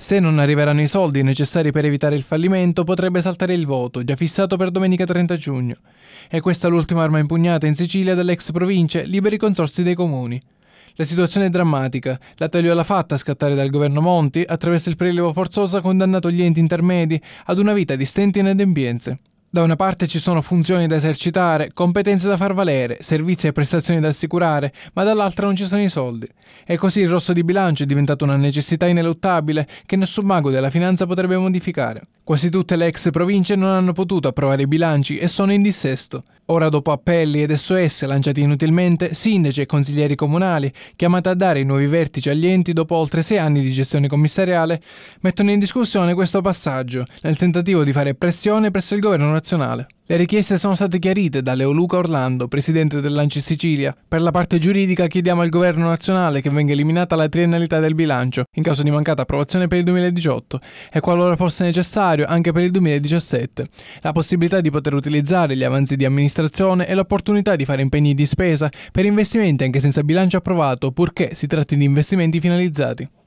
Se non arriveranno i soldi necessari per evitare il fallimento, potrebbe saltare il voto, già fissato per domenica 30 giugno. E questa è l'ultima arma impugnata in Sicilia dall'ex province, liberi consorsi dei comuni. La situazione è drammatica. La taglio alla fatta a scattare dal governo Monti, attraverso il prelievo forzoso, ha condannato gli enti intermedi ad una vita di stenti ed embienze. Da una parte ci sono funzioni da esercitare, competenze da far valere, servizi e prestazioni da assicurare, ma dall'altra non ci sono i soldi. E così il rosso di bilancio è diventato una necessità ineluttabile che nessun mago della finanza potrebbe modificare. Quasi tutte le ex province non hanno potuto approvare i bilanci e sono in dissesto. Ora dopo appelli ed SOS lanciati inutilmente, sindaci e consiglieri comunali, chiamati a dare i nuovi vertici agli enti dopo oltre sei anni di gestione commissariale, mettono in discussione questo passaggio, nel tentativo di fare pressione presso il governo nazionale. Le richieste sono state chiarite da Leo Luca Orlando, presidente dell'Anci Sicilia. Per la parte giuridica chiediamo al governo nazionale che venga eliminata la triennalità del bilancio in caso di mancata approvazione per il 2018 e qualora fosse necessario anche per il 2017, la possibilità di poter utilizzare gli avanzi di amministrazione e l'opportunità di fare impegni di spesa per investimenti anche senza bilancio approvato, purché si tratti di investimenti finalizzati.